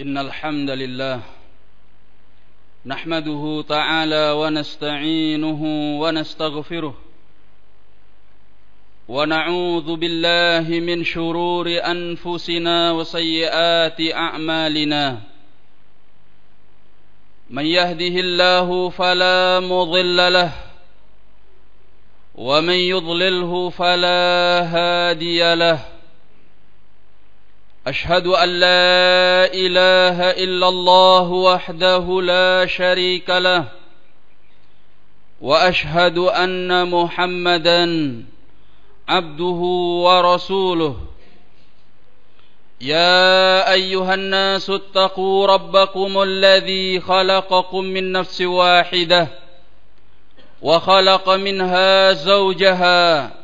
إن الحمد لله نحمده تعالى ونستعينه ونستغفره ونعوذ بالله من شرور أنفسنا وسيئات أعمالنا من يهده الله فلا مضل له ومن يضلله فلا هادي له أشهد أن لا إله إلا الله وحده لا شريك له وأشهد أن محمدا عبده ورسوله يا أيها الناس اتقوا ربكم الذي خلقكم من نفس واحدة وخلق منها زوجها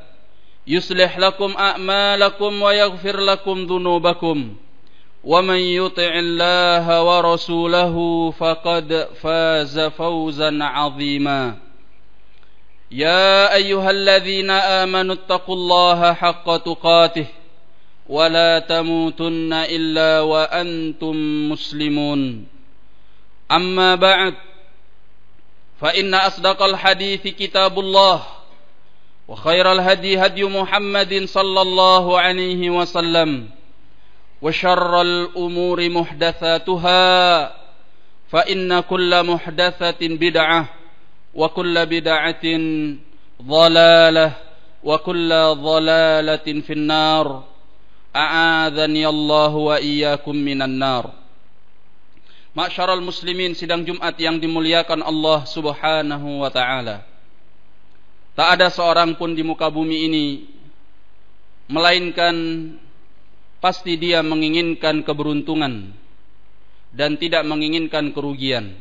يصلح لكم أعمالكم ويغفر لكم ذنوبكم ومن يطع الله ورسوله فقد فاز فوزا عظيما يا أيها الذين آمنوا اتقوا الله حق تقاته ولا تموتن إلا وأنتم مسلمون أما بعد فإن أصدق الحديث كتاب الله وخير الهدي هدي محمد صلى الله عليه وسلم وشر الأمور محدثاتها فإن كل محدثة بدعة وكل بدعة ضلالة وكل ضلالة في النار أعاذني الله وإياكم من النار Masyarul muslimin sidang Jumat yang dimuliakan Allah subhanahu wa ta'ala Tak ada seorang pun di muka bumi ini melainkan pasti dia menginginkan keberuntungan dan tidak menginginkan kerugian.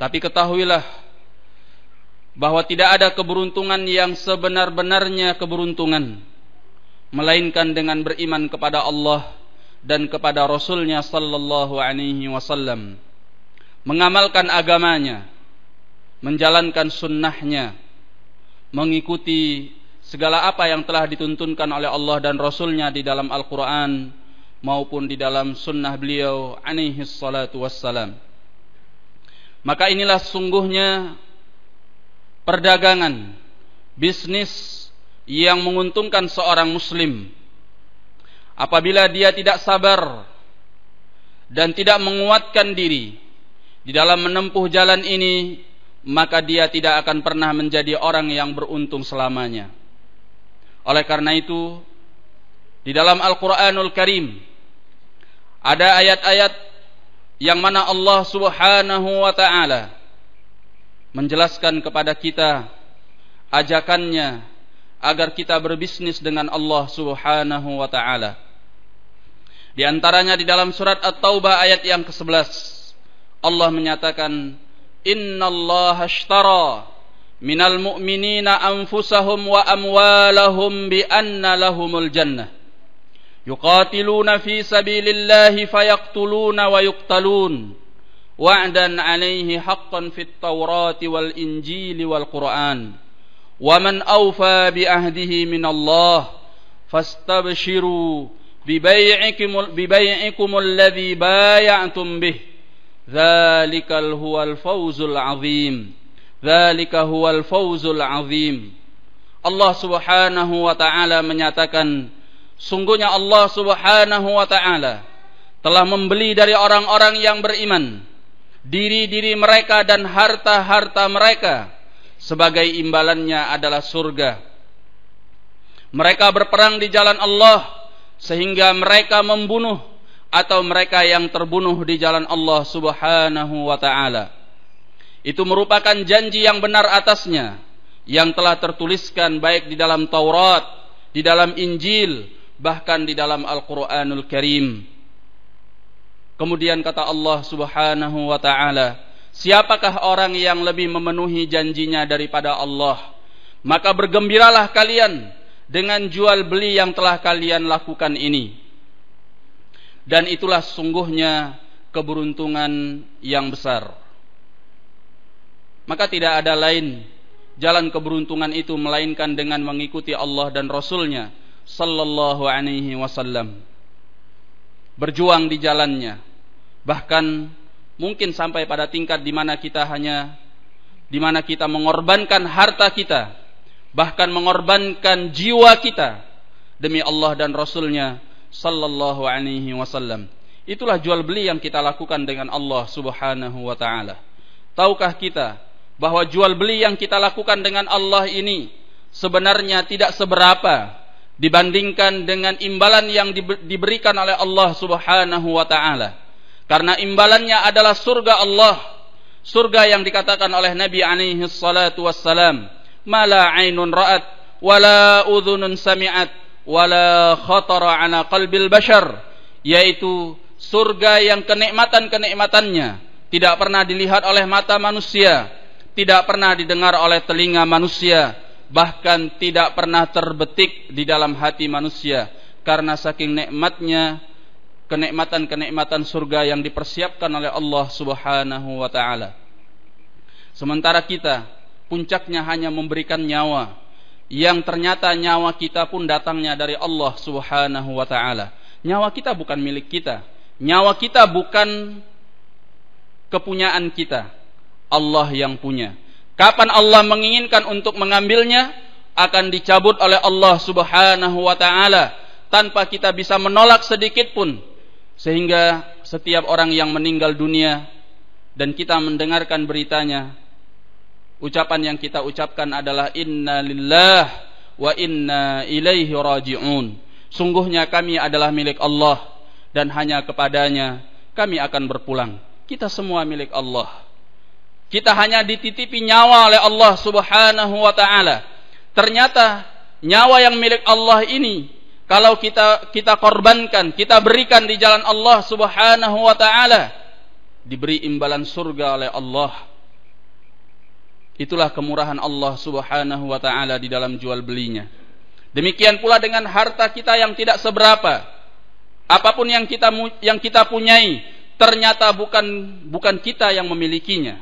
Tapi ketahuilah bahwa tidak ada keberuntungan yang sebenar-benarnya keberuntungan melainkan dengan beriman kepada Allah dan kepada Rasulnya sallallahu alaihi wasallam mengamalkan agamanya menjalankan sunnahnya mengikuti segala apa yang telah dituntunkan oleh Allah dan Rasulnya di dalam Al-Quran maupun di dalam sunnah beliau alaihi salatu wassalam. Maka inilah sungguhnya perdagangan, bisnis yang menguntungkan seorang muslim. Apabila dia tidak sabar dan tidak menguatkan diri di dalam menempuh jalan ini maka dia tidak akan pernah menjadi orang yang beruntung selamanya. Oleh karena itu, di dalam Al-Quranul Karim, ada ayat-ayat yang mana Allah subhanahu wa ta'ala menjelaskan kepada kita ajakannya agar kita berbisnis dengan Allah subhanahu wa ta'ala. Di antaranya di dalam surat At-Taubah ayat yang ke-11, Allah menyatakan, إن الله اشترى من المؤمنين أنفسهم وأموالهم بأن لهم الجنة يقاتلون في سبيل الله فيقتلون ويقتلون وعدا عليه حقا في التوراة والإنجيل والقرآن ومن أوفى بعهده من الله فاستبشروا ببيعكم, ببيعكم الذي بايعتم به Zalikal huwal fawzul azim. Dzalika huwal fawzul azim. Allah Subhanahu wa taala menyatakan sungguhnya Allah Subhanahu wa taala telah membeli dari orang-orang yang beriman diri-diri mereka dan harta-harta mereka sebagai imbalannya adalah surga. Mereka berperang di jalan Allah sehingga mereka membunuh atau mereka yang terbunuh di jalan Allah Subhanahu wa taala. Itu merupakan janji yang benar atasnya yang telah tertuliskan baik di dalam Taurat, di dalam Injil, bahkan di dalam Al-Qur'anul Karim. Kemudian kata Allah Subhanahu wa taala, siapakah orang yang lebih memenuhi janjinya daripada Allah? Maka bergembiralah kalian dengan jual beli yang telah kalian lakukan ini dan itulah sungguhnya keberuntungan yang besar. Maka tidak ada lain jalan keberuntungan itu melainkan dengan mengikuti Allah dan Rasulnya sallallahu alaihi wasallam. Berjuang di jalannya. Bahkan mungkin sampai pada tingkat di mana kita hanya di mana kita mengorbankan harta kita, bahkan mengorbankan jiwa kita demi Allah dan Rasulnya sallallahu alaihi wasallam. Itulah jual beli yang kita lakukan dengan Allah Subhanahu wa taala. Tahukah kita bahwa jual beli yang kita lakukan dengan Allah ini sebenarnya tidak seberapa dibandingkan dengan imbalan yang diberikan oleh Allah Subhanahu wa taala. Karena imbalannya adalah surga Allah, surga yang dikatakan oleh Nabi alaihi salatu wassalam, "Mala ainun ra'at wala udhunun sami'at wala khatara ala qalbil bashar yaitu surga yang kenikmatan-kenikmatannya tidak pernah dilihat oleh mata manusia, tidak pernah didengar oleh telinga manusia, bahkan tidak pernah terbetik di dalam hati manusia karena saking nikmatnya kenikmatan-kenikmatan surga yang dipersiapkan oleh Allah Subhanahu wa taala. Sementara kita puncaknya hanya memberikan nyawa, yang ternyata nyawa kita pun datangnya dari Allah Subhanahu wa taala. Nyawa kita bukan milik kita. Nyawa kita bukan kepunyaan kita. Allah yang punya. Kapan Allah menginginkan untuk mengambilnya akan dicabut oleh Allah Subhanahu wa taala tanpa kita bisa menolak sedikit pun. Sehingga setiap orang yang meninggal dunia dan kita mendengarkan beritanya ucapan yang kita ucapkan adalah inna lillah wa inna ilaihi raji'un. Sungguhnya kami adalah milik Allah dan hanya kepadanya kami akan berpulang. Kita semua milik Allah. Kita hanya dititipi nyawa oleh Allah Subhanahu wa taala. Ternyata nyawa yang milik Allah ini kalau kita kita korbankan, kita berikan di jalan Allah Subhanahu wa taala diberi imbalan surga oleh Allah Itulah kemurahan Allah Subhanahu wa taala di dalam jual belinya. Demikian pula dengan harta kita yang tidak seberapa. Apapun yang kita yang kita punyai, ternyata bukan bukan kita yang memilikinya.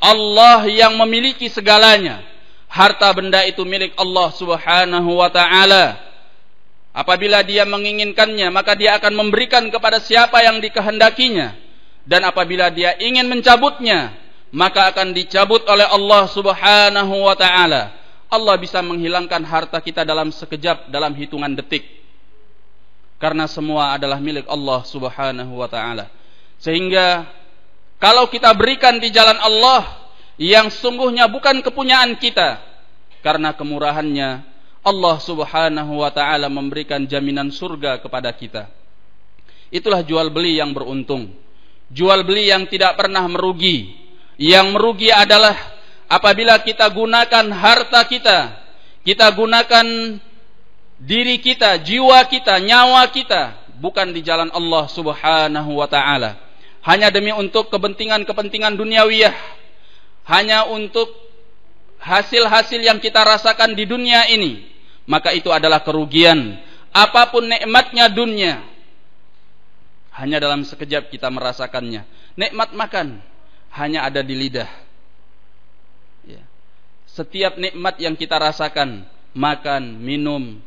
Allah yang memiliki segalanya. Harta benda itu milik Allah Subhanahu wa taala. Apabila dia menginginkannya, maka dia akan memberikan kepada siapa yang dikehendakinya. Dan apabila dia ingin mencabutnya, maka akan dicabut oleh Allah Subhanahu wa taala. Allah bisa menghilangkan harta kita dalam sekejap, dalam hitungan detik. Karena semua adalah milik Allah Subhanahu wa taala. Sehingga kalau kita berikan di jalan Allah yang sungguhnya bukan kepunyaan kita karena kemurahannya Allah Subhanahu wa taala memberikan jaminan surga kepada kita. Itulah jual beli yang beruntung. Jual beli yang tidak pernah merugi, yang merugi adalah apabila kita gunakan harta kita, kita gunakan diri kita, jiwa kita, nyawa kita bukan di jalan Allah Subhanahu wa taala. Hanya demi untuk kepentingan-kepentingan duniawiyah, hanya untuk hasil-hasil yang kita rasakan di dunia ini, maka itu adalah kerugian. Apapun nikmatnya dunia, hanya dalam sekejap kita merasakannya. Nikmat makan, hanya ada di lidah. Ya. Setiap nikmat yang kita rasakan, makan, minum,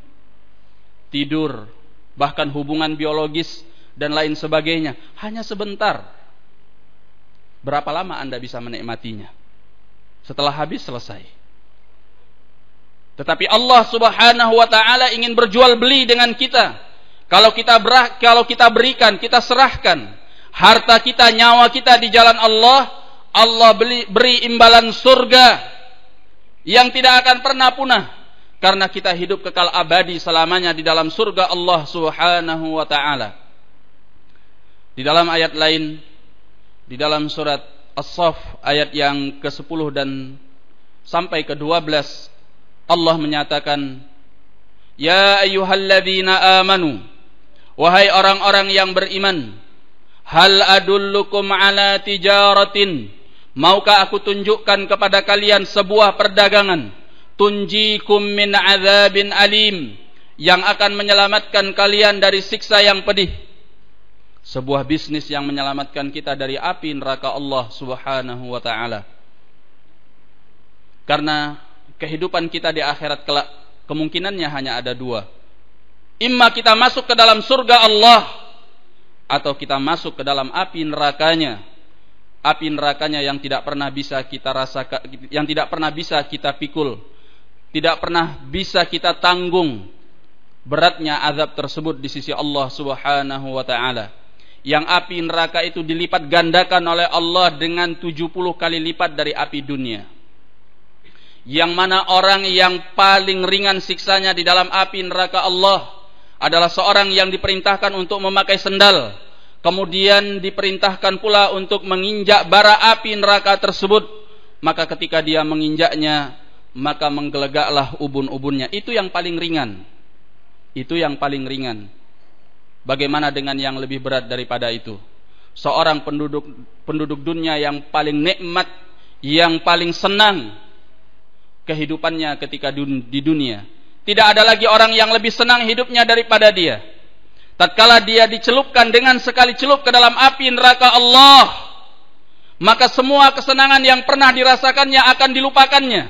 tidur, bahkan hubungan biologis dan lain sebagainya, hanya sebentar. Berapa lama Anda bisa menikmatinya? Setelah habis selesai. Tetapi Allah Subhanahu wa taala ingin berjual beli dengan kita. Kalau kita berah, kalau kita berikan, kita serahkan, harta kita, nyawa kita di jalan Allah, Allah beli, beri imbalan surga yang tidak akan pernah punah karena kita hidup kekal abadi selamanya di dalam surga Allah Subhanahu wa taala. Di dalam ayat lain di dalam surat As-Saff ayat yang ke-10 dan sampai ke-12 Allah menyatakan Ya ayyuhalladzina amanu wahai orang-orang yang beriman Hal adullukum ala tijaratin. Maukah aku tunjukkan kepada kalian sebuah perdagangan. Tunjikum min azabin alim. Yang akan menyelamatkan kalian dari siksa yang pedih. Sebuah bisnis yang menyelamatkan kita dari api neraka Allah subhanahu wa ta'ala. Karena kehidupan kita di akhirat kelak kemungkinannya hanya ada dua. Imma kita masuk ke dalam surga Allah atau kita masuk ke dalam api nerakanya api nerakanya yang tidak pernah bisa kita rasakan yang tidak pernah bisa kita pikul tidak pernah bisa kita tanggung beratnya azab tersebut di sisi Allah Subhanahu wa taala yang api neraka itu dilipat gandakan oleh Allah dengan 70 kali lipat dari api dunia yang mana orang yang paling ringan siksanya di dalam api neraka Allah adalah seorang yang diperintahkan untuk memakai sendal, kemudian diperintahkan pula untuk menginjak bara api neraka tersebut, maka ketika dia menginjaknya, maka menggelegaklah ubun-ubunnya. Itu yang paling ringan. Itu yang paling ringan. Bagaimana dengan yang lebih berat daripada itu? Seorang penduduk penduduk dunia yang paling nikmat, yang paling senang kehidupannya ketika di dunia tidak ada lagi orang yang lebih senang hidupnya daripada dia. Tatkala dia dicelupkan dengan sekali celup ke dalam api neraka Allah, maka semua kesenangan yang pernah dirasakannya akan dilupakannya.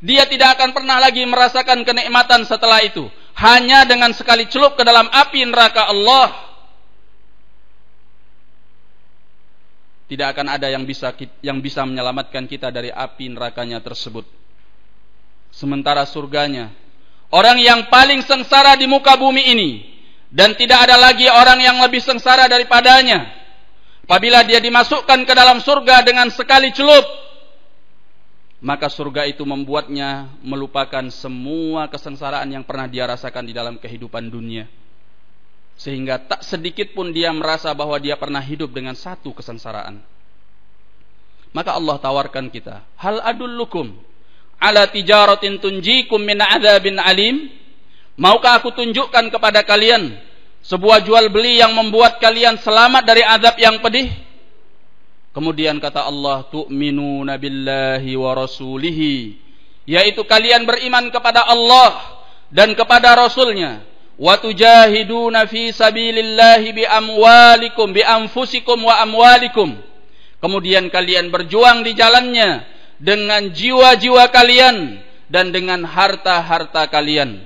Dia tidak akan pernah lagi merasakan kenikmatan setelah itu. Hanya dengan sekali celup ke dalam api neraka Allah, tidak akan ada yang bisa yang bisa menyelamatkan kita dari api nerakanya tersebut. Sementara surganya orang yang paling sengsara di muka bumi ini dan tidak ada lagi orang yang lebih sengsara daripadanya apabila dia dimasukkan ke dalam surga dengan sekali celup maka surga itu membuatnya melupakan semua kesengsaraan yang pernah dia rasakan di dalam kehidupan dunia sehingga tak sedikit pun dia merasa bahwa dia pernah hidup dengan satu kesengsaraan maka Allah tawarkan kita hal adullukum ala tijaratin tunjikum min adzabin alim? Maukah aku tunjukkan kepada kalian sebuah jual beli yang membuat kalian selamat dari azab yang pedih? Kemudian kata Allah, tu'minuna billahi wa rasulihi, yaitu kalian beriman kepada Allah dan kepada rasulnya wa tujahiduna fi sabilillahi bi amwalikum bi anfusikum wa amwalikum kemudian kalian berjuang di jalannya dengan jiwa-jiwa kalian dan dengan harta-harta kalian.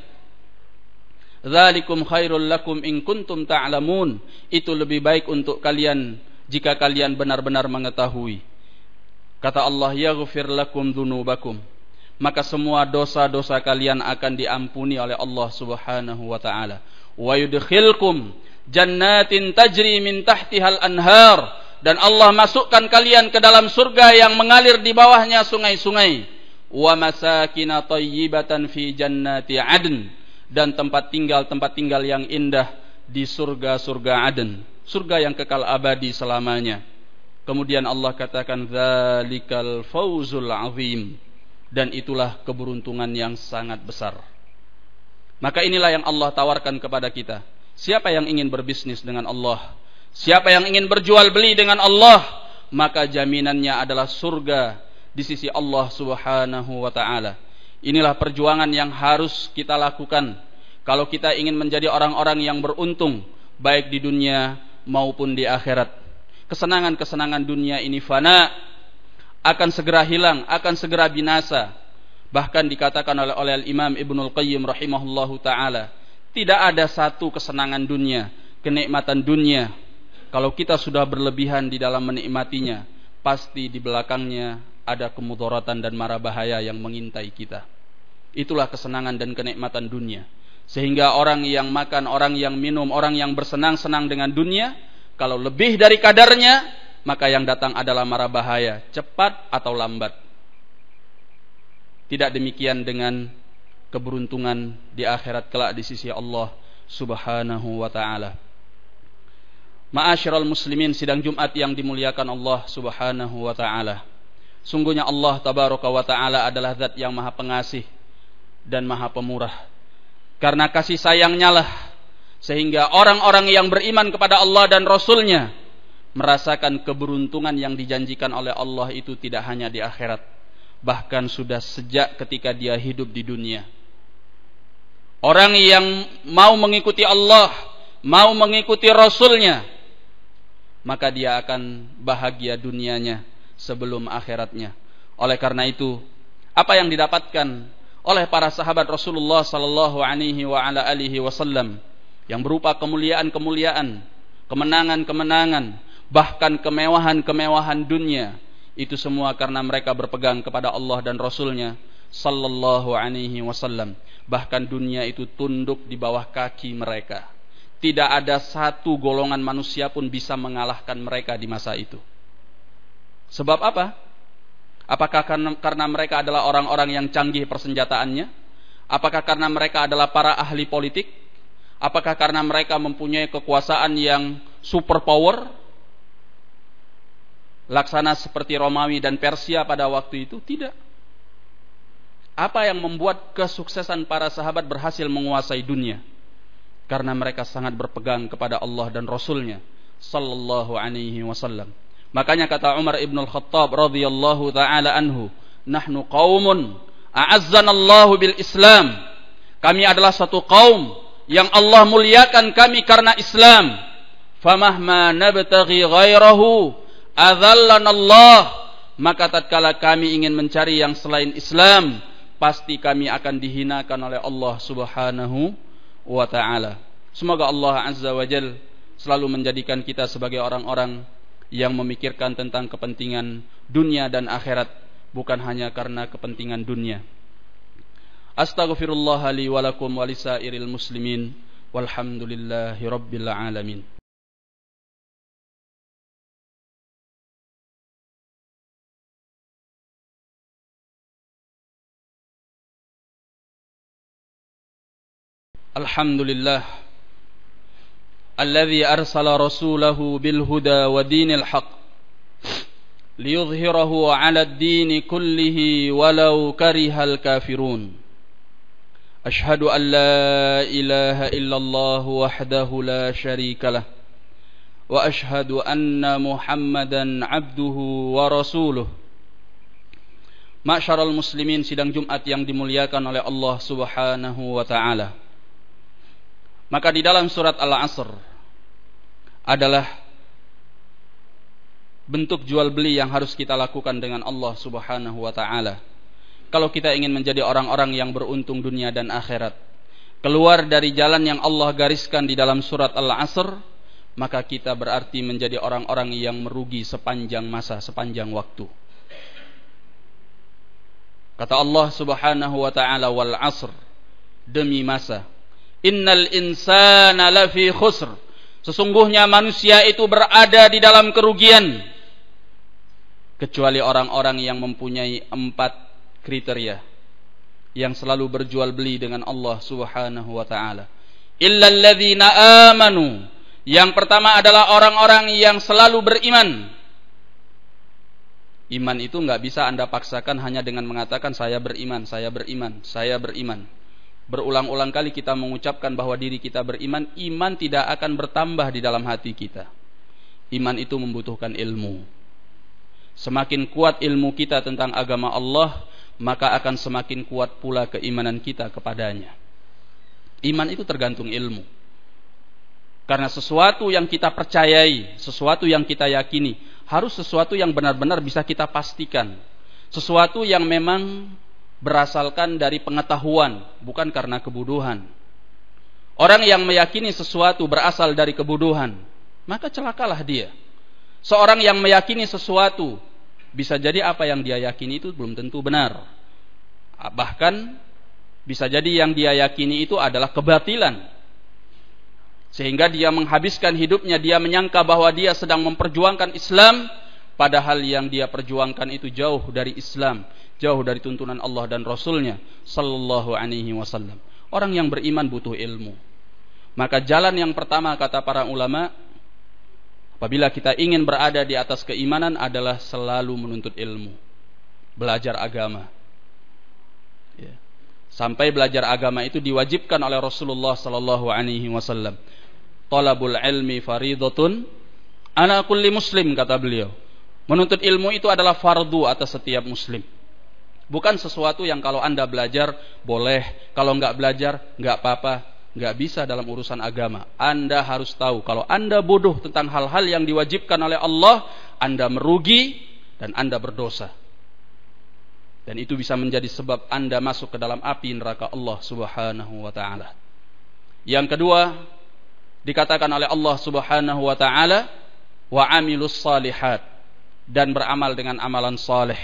Zalikum khairul lakum in kuntum ta'lamun. Itu lebih baik untuk kalian jika kalian benar-benar mengetahui. Kata Allah, yaghfir lakum dunubakum. Maka semua dosa-dosa kalian akan diampuni oleh Allah Subhanahu wa taala. Wa yudkhilkum jannatin tajri min tahtihal anhar dan Allah masukkan kalian ke dalam surga yang mengalir di bawahnya sungai-sungai wa masakina tayyibatan fi jannati adn dan tempat tinggal tempat tinggal yang indah di surga-surga Aden surga yang kekal abadi selamanya kemudian Allah katakan zalikal fauzul azim dan itulah keberuntungan yang sangat besar maka inilah yang Allah tawarkan kepada kita siapa yang ingin berbisnis dengan Allah Siapa yang ingin berjual beli dengan Allah, maka jaminannya adalah surga di sisi Allah Subhanahu wa taala. Inilah perjuangan yang harus kita lakukan kalau kita ingin menjadi orang-orang yang beruntung baik di dunia maupun di akhirat. Kesenangan-kesenangan dunia ini fana akan segera hilang, akan segera binasa. Bahkan dikatakan oleh oleh Imam Ibnul Qayyim rahimahullahu taala, tidak ada satu kesenangan dunia, kenikmatan dunia kalau kita sudah berlebihan di dalam menikmatinya, pasti di belakangnya ada kemudaratan dan mara bahaya yang mengintai kita. Itulah kesenangan dan kenikmatan dunia. Sehingga orang yang makan, orang yang minum, orang yang bersenang-senang dengan dunia, kalau lebih dari kadarnya, maka yang datang adalah mara bahaya, cepat atau lambat. Tidak demikian dengan keberuntungan di akhirat kelak di sisi Allah Subhanahu wa taala. Ma'asyiral muslimin sidang Jumat yang dimuliakan Allah Subhanahu wa taala. Sungguhnya Allah tabaraka wa taala adalah zat yang maha pengasih dan maha pemurah. Karena kasih sayangnya lah sehingga orang-orang yang beriman kepada Allah dan Rasulnya merasakan keberuntungan yang dijanjikan oleh Allah itu tidak hanya di akhirat bahkan sudah sejak ketika dia hidup di dunia. Orang yang mau mengikuti Allah, mau mengikuti Rasulnya, nya maka dia akan bahagia dunianya sebelum akhiratnya. Oleh karena itu, apa yang didapatkan oleh para sahabat Rasulullah sallallahu alaihi wasallam yang berupa kemuliaan-kemuliaan, kemenangan-kemenangan, bahkan kemewahan-kemewahan dunia, itu semua karena mereka berpegang kepada Allah dan Rasulnya sallallahu alaihi wasallam. Bahkan dunia itu tunduk di bawah kaki mereka. Tidak ada satu golongan manusia pun bisa mengalahkan mereka di masa itu. Sebab apa? Apakah karena mereka adalah orang-orang yang canggih persenjataannya? Apakah karena mereka adalah para ahli politik? Apakah karena mereka mempunyai kekuasaan yang super power? Laksana seperti Romawi dan Persia pada waktu itu? Tidak. Apa yang membuat kesuksesan para sahabat berhasil menguasai dunia? karena mereka sangat berpegang kepada Allah dan Rasulnya sallallahu alaihi wasallam makanya kata Umar ibn al-Khattab radhiyallahu taala anhu nahnu qaumun a'azzanallahu bil Islam kami adalah satu kaum yang Allah muliakan kami karena Islam famahma nabtaghi ghairahu adzallana maka tatkala kami ingin mencari yang selain Islam pasti kami akan dihinakan oleh Allah Subhanahu wa taala. Semoga Allah Azza wa Jal selalu menjadikan kita sebagai orang-orang yang memikirkan tentang kepentingan dunia dan akhirat bukan hanya karena kepentingan dunia. Astaghfirullah li wa muslimin walhamdulillahi rabbil alamin. الحمد لله الذي أرسل رسوله بالهدى ودين الحق ليظهره على الدين كله ولو كره الكافرون أشهد أن لا إله إلا الله وحده لا شريك له وأشهد أن محمدا عبده ورسوله Ma'asyaral muslimin sidang Jumat yang dimuliakan oleh Allah Subhanahu wa taala. Maka di dalam surat Al-Asr adalah bentuk jual beli yang harus kita lakukan dengan Allah Subhanahu wa taala. Kalau kita ingin menjadi orang-orang yang beruntung dunia dan akhirat, keluar dari jalan yang Allah gariskan di dalam surat Al-Asr, maka kita berarti menjadi orang-orang yang merugi sepanjang masa, sepanjang waktu. Kata Allah Subhanahu wa taala wal asr demi masa Innal insana lafi khusr. Sesungguhnya manusia itu berada di dalam kerugian. Kecuali orang-orang yang mempunyai empat kriteria. Yang selalu berjual beli dengan Allah subhanahu wa ta'ala. amanu. Yang pertama adalah orang-orang yang selalu beriman. Iman itu nggak bisa Anda paksakan hanya dengan mengatakan saya beriman, saya beriman, saya beriman. Berulang-ulang kali kita mengucapkan bahwa diri kita beriman, iman tidak akan bertambah di dalam hati kita. Iman itu membutuhkan ilmu. Semakin kuat ilmu kita tentang agama Allah, maka akan semakin kuat pula keimanan kita kepadanya. Iman itu tergantung ilmu. Karena sesuatu yang kita percayai, sesuatu yang kita yakini, harus sesuatu yang benar-benar bisa kita pastikan. Sesuatu yang memang berasalkan dari pengetahuan, bukan karena kebodohan. Orang yang meyakini sesuatu berasal dari kebodohan, maka celakalah dia. Seorang yang meyakini sesuatu, bisa jadi apa yang dia yakini itu belum tentu benar. Bahkan bisa jadi yang dia yakini itu adalah kebatilan. Sehingga dia menghabiskan hidupnya, dia menyangka bahwa dia sedang memperjuangkan Islam, padahal yang dia perjuangkan itu jauh dari Islam, jauh dari tuntunan Allah dan Rasulnya Sallallahu Alaihi Wasallam. Orang yang beriman butuh ilmu. Maka jalan yang pertama kata para ulama, apabila kita ingin berada di atas keimanan adalah selalu menuntut ilmu, belajar agama. Ya. Sampai belajar agama itu diwajibkan oleh Rasulullah Sallallahu Alaihi Wasallam. Talabul ilmi faridatun ala kulli muslim kata beliau Menuntut ilmu itu adalah fardu atas setiap muslim. Bukan sesuatu yang kalau Anda belajar boleh, kalau nggak belajar nggak apa-apa, nggak bisa dalam urusan agama. Anda harus tahu kalau Anda bodoh tentang hal-hal yang diwajibkan oleh Allah, Anda merugi dan Anda berdosa. Dan itu bisa menjadi sebab Anda masuk ke dalam api neraka Allah Subhanahu wa taala. Yang kedua, dikatakan oleh Allah Subhanahu wa taala wa amilus salihat dan beramal dengan amalan soleh.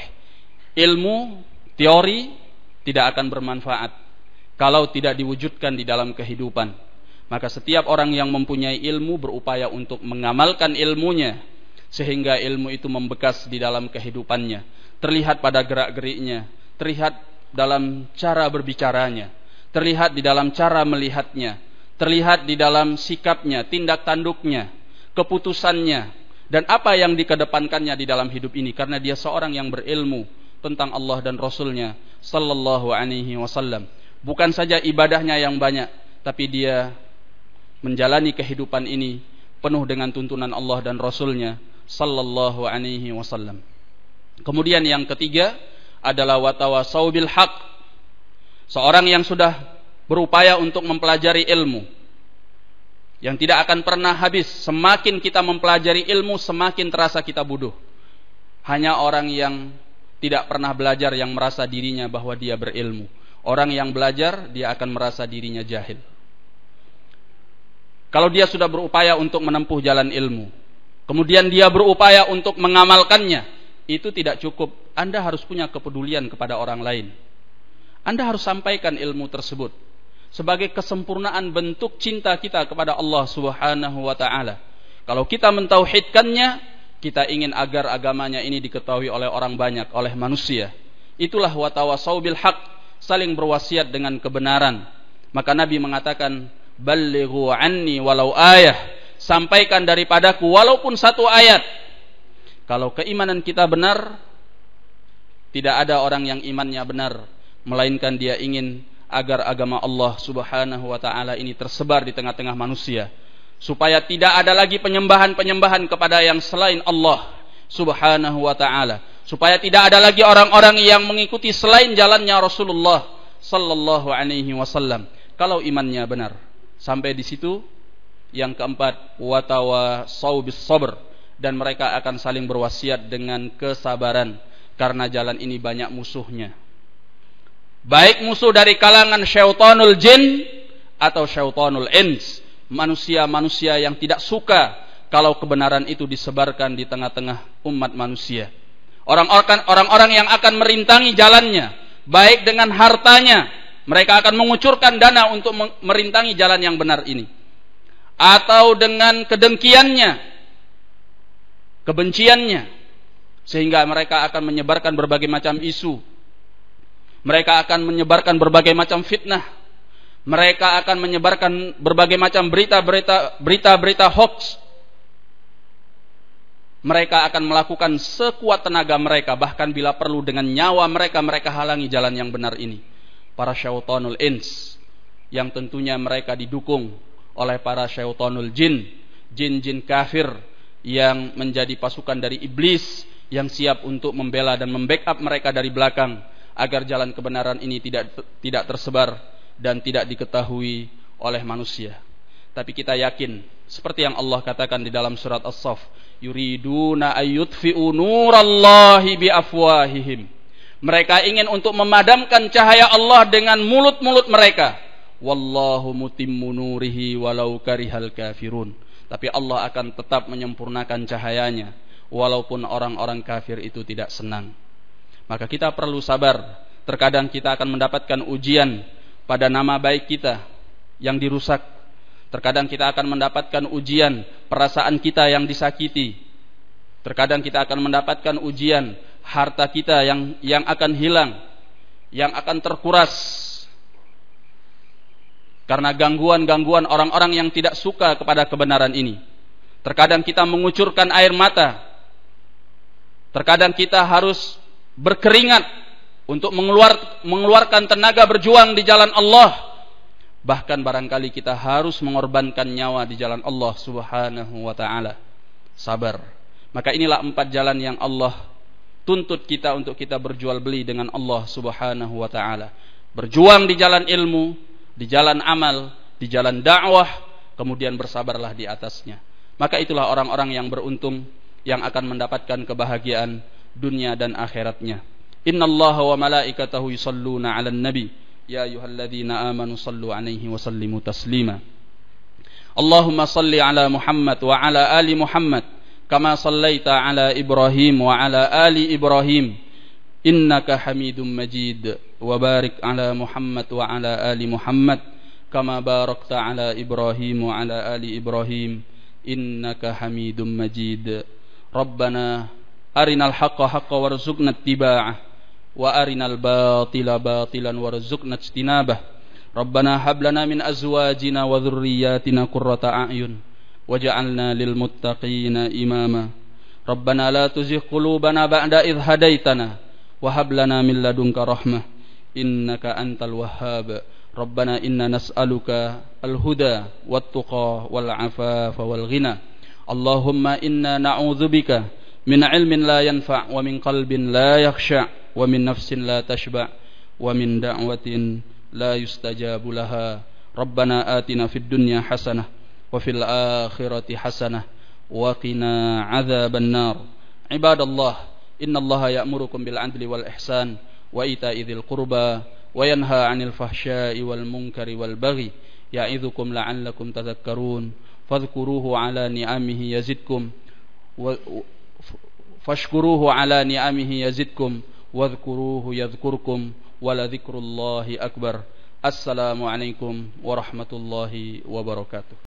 Ilmu, teori tidak akan bermanfaat kalau tidak diwujudkan di dalam kehidupan. Maka setiap orang yang mempunyai ilmu berupaya untuk mengamalkan ilmunya sehingga ilmu itu membekas di dalam kehidupannya, terlihat pada gerak-geriknya, terlihat dalam cara berbicaranya, terlihat di dalam cara melihatnya, terlihat di dalam sikapnya, tindak tanduknya, keputusannya, dan apa yang dikedepankannya di dalam hidup ini karena dia seorang yang berilmu tentang Allah dan Rasulnya Sallallahu Alaihi Wasallam bukan saja ibadahnya yang banyak tapi dia menjalani kehidupan ini penuh dengan tuntunan Allah dan Rasulnya Sallallahu Alaihi Wasallam kemudian yang ketiga adalah watawa saubil haq seorang yang sudah berupaya untuk mempelajari ilmu yang tidak akan pernah habis. Semakin kita mempelajari ilmu, semakin terasa kita bodoh. Hanya orang yang tidak pernah belajar yang merasa dirinya bahwa dia berilmu. Orang yang belajar, dia akan merasa dirinya jahil. Kalau dia sudah berupaya untuk menempuh jalan ilmu, kemudian dia berupaya untuk mengamalkannya, itu tidak cukup. Anda harus punya kepedulian kepada orang lain. Anda harus sampaikan ilmu tersebut sebagai kesempurnaan bentuk cinta kita kepada Allah Subhanahu wa taala. Kalau kita mentauhidkannya, kita ingin agar agamanya ini diketahui oleh orang banyak, oleh manusia. Itulah watawasau bil haq, saling berwasiat dengan kebenaran. Maka Nabi mengatakan, "Ballighu anni walau ayah." Sampaikan daripadaku walaupun satu ayat. Kalau keimanan kita benar, tidak ada orang yang imannya benar, melainkan dia ingin agar agama Allah Subhanahu wa taala ini tersebar di tengah-tengah manusia supaya tidak ada lagi penyembahan-penyembahan kepada yang selain Allah Subhanahu wa taala supaya tidak ada lagi orang-orang yang mengikuti selain jalannya Rasulullah sallallahu alaihi wasallam kalau imannya benar sampai di situ yang keempat watawa bis sabr dan mereka akan saling berwasiat dengan kesabaran karena jalan ini banyak musuhnya Baik musuh dari kalangan syaitanul jin atau syaitanul ins. Manusia-manusia yang tidak suka kalau kebenaran itu disebarkan di tengah-tengah umat manusia. Orang-orang yang akan merintangi jalannya, baik dengan hartanya, mereka akan mengucurkan dana untuk merintangi jalan yang benar ini. Atau dengan kedengkiannya, kebenciannya, sehingga mereka akan menyebarkan berbagai macam isu mereka akan menyebarkan berbagai macam fitnah. Mereka akan menyebarkan berbagai macam berita-berita berita-berita hoax. Mereka akan melakukan sekuat tenaga mereka bahkan bila perlu dengan nyawa mereka mereka halangi jalan yang benar ini. Para syaitanul ins yang tentunya mereka didukung oleh para syaitanul jin, jin-jin kafir yang menjadi pasukan dari iblis yang siap untuk membela dan membackup mereka dari belakang agar jalan kebenaran ini tidak tidak tersebar dan tidak diketahui oleh manusia. Tapi kita yakin seperti yang Allah katakan di dalam surat As-Saff, yuriduna ayyutfi'u nurallahi biafwahihim. Mereka ingin untuk memadamkan cahaya Allah dengan mulut-mulut mereka. Wallahu mutimmu nurihi walau karihal kafirun. Tapi Allah akan tetap menyempurnakan cahayanya walaupun orang-orang kafir itu tidak senang. Maka kita perlu sabar. Terkadang kita akan mendapatkan ujian pada nama baik kita yang dirusak. Terkadang kita akan mendapatkan ujian perasaan kita yang disakiti. Terkadang kita akan mendapatkan ujian harta kita yang yang akan hilang, yang akan terkuras karena gangguan-gangguan orang-orang yang tidak suka kepada kebenaran ini. Terkadang kita mengucurkan air mata. Terkadang kita harus berkeringat untuk mengeluarkan tenaga berjuang di jalan Allah. Bahkan barangkali kita harus mengorbankan nyawa di jalan Allah Subhanahu wa taala. Sabar. Maka inilah empat jalan yang Allah tuntut kita untuk kita berjual beli dengan Allah Subhanahu wa taala. Berjuang di jalan ilmu, di jalan amal, di jalan dakwah, kemudian bersabarlah di atasnya. Maka itulah orang-orang yang beruntung yang akan mendapatkan kebahagiaan dunia dan akhiratnya Inna Allah wa malaikatahu yusalluna 'alan nabi ya ayyuhalladzina amanu sallu 'alaihi wa sallimu taslima Allahumma salli 'ala Muhammad wa 'ala ali Muhammad kama sallaita 'ala Ibrahim wa 'ala ali Ibrahim innaka Hamidum Majid wa barik 'ala Muhammad wa 'ala ali Muhammad kama barakta 'ala Ibrahim wa 'ala ali Ibrahim innaka Hamidum Majid Rabbana arinal haqqa haqqa warzuqna ittiba'ah wa arinal batila batilan warzuqna ijtinabah rabbana hab lana min azwajina wa dhurriyyatina qurrata a'yun waj'alna lil muttaqina imama rabbana la tuzigh qulubana ba'da idh hadaitana wa hab lana min ladunka rahmah innaka antal wahhab rabbana inna nas'aluka al-huda wat-tuqa wal-afafa wal-ghina Allahumma inna na'udzubika من علم لا ينفع ومن قلب لا يخشع ومن نفس لا تشبع ومن دعوة لا يستجاب لها ربنا آتنا في الدنيا حسنة وفي الآخرة حسنة وقنا عذاب النار عباد الله إن الله يأمركم بالعدل والإحسان وإيتاء ذي القربى وينهى عن الفحشاء والمنكر والبغي يعظكم لعلكم تذكرون فاذكروه على نعمه يزدكم و فاشكروه على نعمه يزدكم واذكروه يذكركم ولذكر الله أكبر السلام عليكم ورحمة الله وبركاته